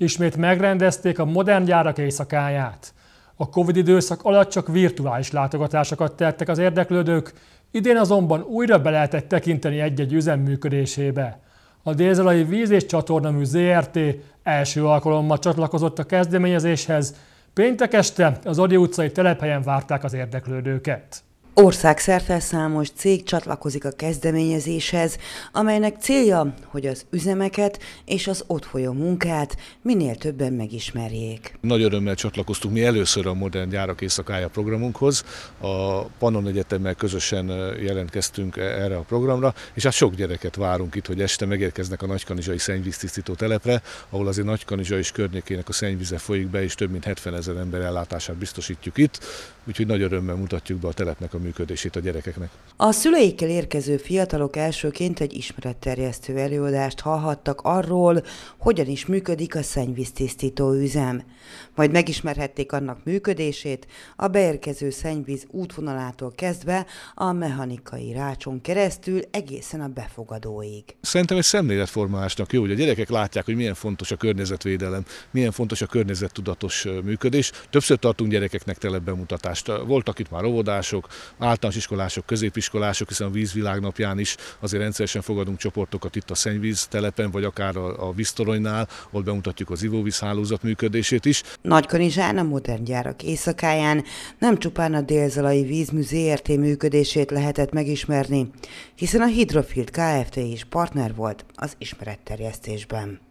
Ismét megrendezték a modern gyárak éjszakáját. A Covid időszak alatt csak virtuális látogatásokat tettek az érdeklődők, idén azonban újra be lehetett tekinteni egy-egy üzem működésébe. A Dézelai Víz és Csatornamű ZRT első alkalommal csatlakozott a kezdeményezéshez, Péntek este az Adi utcai telephelyen várták az érdeklődőket. Országszerte számos cég csatlakozik a kezdeményezéshez, amelynek célja, hogy az üzemeket és az ott folyó munkát minél többen megismerjék. Nagy örömmel csatlakoztunk mi először a Modern Gyárak Éjszakája programunkhoz. A Pannon Egyetemmel közösen jelentkeztünk e, erre a programra, és hát sok gyereket várunk itt, hogy este megérkeznek a Nagykanizsai szennyvíztisztító telepre, ahol azért Nagykanizsa és környékének a szennyvize folyik be, és több mint 70 ezer ember ellátását biztosítjuk itt, úgyhogy nagy örömmel mutatjuk be a telepnek a működését a gyerekeknek. A szüleikkel érkező fiatalok elsőként egy ismeretterjesztő előadást hallhattak arról, hogyan is működik a szennyvíztisztító üzem. Majd megismerhették annak működését, a beérkező szennyvíz útvonalától kezdve a mechanikai rácson keresztül egészen a befogadóig. Szerintem egy szemléletformálásnak jó, hogy a gyerekek látják, hogy milyen fontos a környezetvédelem, milyen fontos a környezettudatos működés. Többször tartunk gyerekeknek telep bemutatást. Voltak itt már óvodások, általános iskolások, középiskolások, hiszen a vízvilágnapján is azért rendszeresen fogadunk csoportokat itt a szennyvíz telepen, vagy akár a, a víztoronynál, ott bemutatjuk az ivóvízhálózat működését is. Nagykanizsán a modern gyárak éjszakáján nem csupán a délzalai Vízmű ZRT működését lehetett megismerni, hiszen a Hydrofield Kft. is partner volt az ismeretterjesztésben.